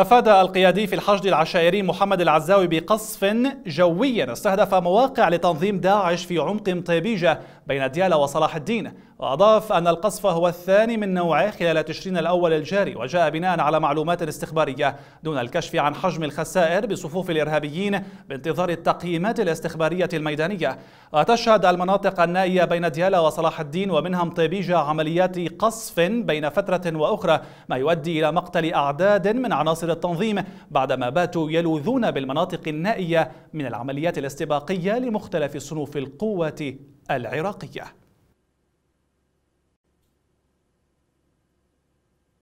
أفاد القيادي في الحشد العشائري محمد العزاوي بقصف جوي استهدف مواقع لتنظيم داعش في عمق طيبيجة بين ديالى وصلاح الدين وأضاف أن القصف هو الثاني من نوعه خلال تشرين الأول الجاري وجاء بناء على معلومات استخبارية دون الكشف عن حجم الخسائر بصفوف الإرهابيين بانتظار التقييمات الاستخبارية الميدانية وتشهد المناطق النائية بين ديالا وصلاح الدين ومنها مطيبيجة عمليات قصف بين فترة وأخرى ما يؤدي إلى مقتل أعداد من عناصر التنظيم بعدما باتوا يلوذون بالمناطق النائية من العمليات الاستباقية لمختلف صنوف القوة العراقية